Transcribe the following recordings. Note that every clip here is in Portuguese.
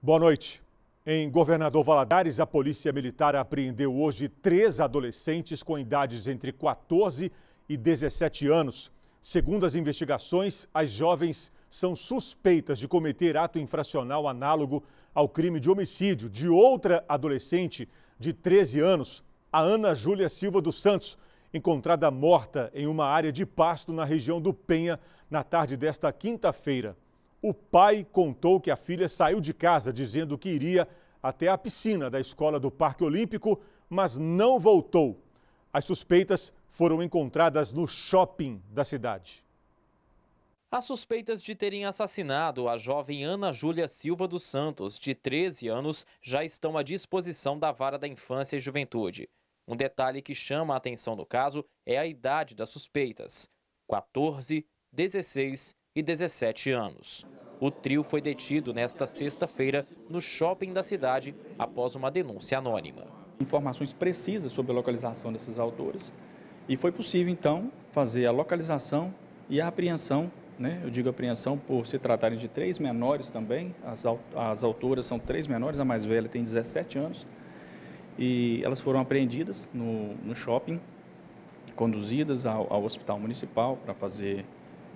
Boa noite. Em Governador Valadares, a Polícia Militar apreendeu hoje três adolescentes com idades entre 14 e 17 anos. Segundo as investigações, as jovens são suspeitas de cometer ato infracional análogo ao crime de homicídio de outra adolescente de 13 anos, a Ana Júlia Silva dos Santos, encontrada morta em uma área de pasto na região do Penha na tarde desta quinta-feira o pai contou que a filha saiu de casa dizendo que iria até a piscina da escola do Parque Olímpico, mas não voltou. As suspeitas foram encontradas no shopping da cidade. As suspeitas de terem assassinado a jovem Ana Júlia Silva dos Santos, de 13 anos, já estão à disposição da Vara da Infância e Juventude. Um detalhe que chama a atenção no caso é a idade das suspeitas: 14, 16 e 17 anos. O trio foi detido nesta sexta-feira no shopping da cidade após uma denúncia anônima. Informações precisas sobre a localização desses autores e foi possível então fazer a localização e a apreensão, né? eu digo apreensão por se tratarem de três menores também, as, as autoras são três menores, a mais velha tem 17 anos e elas foram apreendidas no, no shopping, conduzidas ao, ao hospital municipal para fazer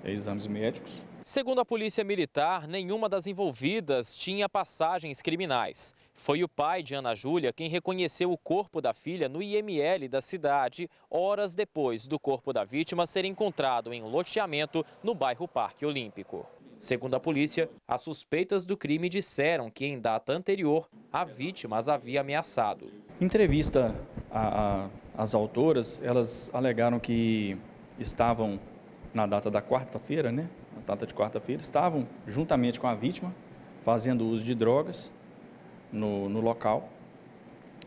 exames médicos. Segundo a Polícia Militar, nenhuma das envolvidas tinha passagens criminais. Foi o pai de Ana Júlia quem reconheceu o corpo da filha no IML da cidade, horas depois do corpo da vítima ser encontrado em um loteamento no bairro Parque Olímpico. Segundo a polícia, as suspeitas do crime disseram que em data anterior a vítima as havia ameaçado. Em entrevista às autoras, elas alegaram que estavam na data da quarta-feira, né, na data de quarta-feira, estavam juntamente com a vítima fazendo uso de drogas no, no local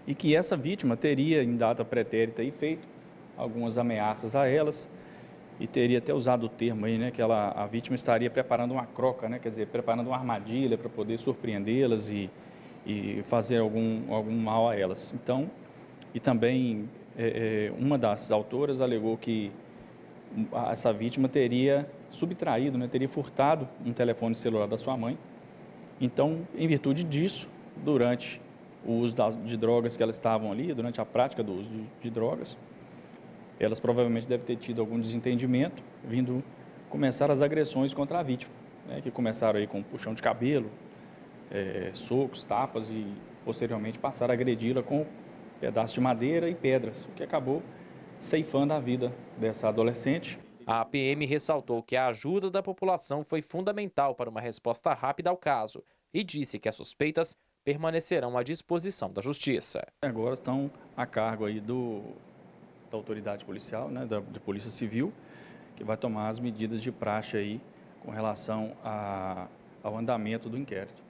e que essa vítima teria, em data pretérita, aí, feito algumas ameaças a elas e teria até usado o termo aí, né, que ela, a vítima estaria preparando uma croca, né, quer dizer, preparando uma armadilha para poder surpreendê-las e, e fazer algum, algum mal a elas. Então, e também é, é, uma das autoras alegou que essa vítima teria subtraído, né, teria furtado um telefone celular da sua mãe. Então, em virtude disso, durante o uso de drogas que elas estavam ali, durante a prática do uso de, de drogas, elas provavelmente devem ter tido algum desentendimento, vindo começar as agressões contra a vítima, né, que começaram aí com puxão de cabelo, é, socos, tapas e posteriormente passaram a agredi-la com pedaços de madeira e pedras, o que acabou ceifando a vida dessa adolescente. A APM ressaltou que a ajuda da população foi fundamental para uma resposta rápida ao caso e disse que as suspeitas permanecerão à disposição da Justiça. Agora estão a cargo aí do, da autoridade policial, né, da, de Polícia Civil, que vai tomar as medidas de praxe aí com relação a, ao andamento do inquérito.